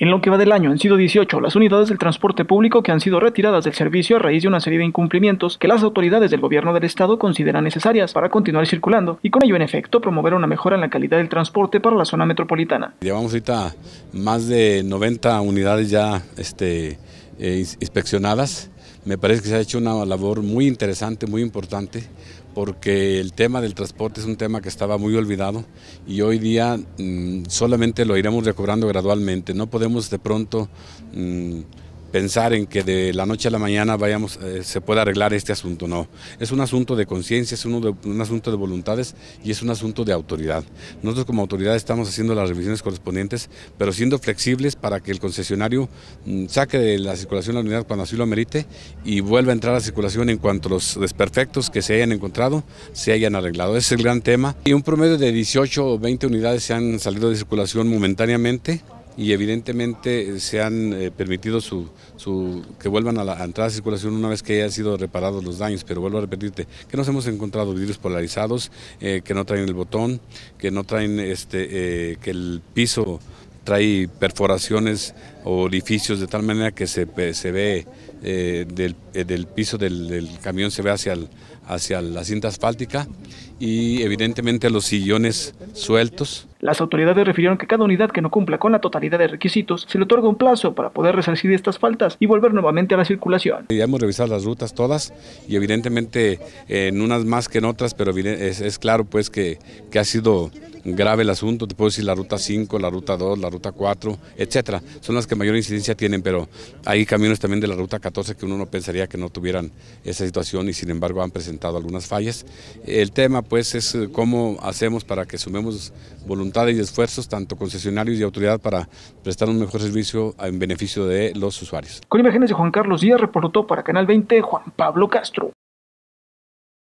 En lo que va del año han sido 18 las unidades del transporte público que han sido retiradas del servicio a raíz de una serie de incumplimientos que las autoridades del gobierno del estado consideran necesarias para continuar circulando y con ello en efecto promover una mejora en la calidad del transporte para la zona metropolitana. Llevamos ahorita más de 90 unidades ya este, eh, inspeccionadas me parece que se ha hecho una labor muy interesante, muy importante, porque el tema del transporte es un tema que estaba muy olvidado y hoy día mm, solamente lo iremos recobrando gradualmente. No podemos de pronto... Mm, pensar en que de la noche a la mañana vayamos, eh, se pueda arreglar este asunto, no. Es un asunto de conciencia, es un asunto de voluntades y es un asunto de autoridad. Nosotros como autoridad estamos haciendo las revisiones correspondientes, pero siendo flexibles para que el concesionario mm, saque de la circulación la unidad cuando así lo merite y vuelva a entrar a circulación en cuanto los desperfectos que se hayan encontrado se hayan arreglado. Ese es el gran tema. Y un promedio de 18 o 20 unidades se han salido de circulación momentáneamente y evidentemente eh, se han eh, permitido su, su, que vuelvan a la entrada de circulación una vez que hayan sido reparados los daños, pero vuelvo a repetirte que nos hemos encontrado vidrios polarizados, eh, que no traen el botón, que no traen este, que el piso trae perforaciones o orificios de tal manera que se, se ve eh, del, eh, del, piso del, camión, se ve hacia, el, hacia la cinta asfáltica y evidentemente los sillones sueltos. Las autoridades refirieron que cada unidad que no cumpla con la totalidad de requisitos se le otorga un plazo para poder resarcir estas faltas y volver nuevamente a la circulación. Ya hemos revisado las rutas todas y evidentemente en unas más que en otras, pero es, es claro pues que, que ha sido grave el asunto, te puedo decir la ruta 5, la ruta 2, la ruta 4, etcétera. Son las que mayor incidencia tienen, pero hay caminos también de la ruta 14 que uno no pensaría que no tuvieran esa situación y sin embargo han presentado algunas fallas. El tema pues es eh, cómo hacemos para que sumemos voluntades y esfuerzos, tanto concesionarios y autoridad, para prestar un mejor servicio en beneficio de los usuarios. Con imágenes de Juan Carlos Díaz reportó para Canal 20 Juan Pablo Castro.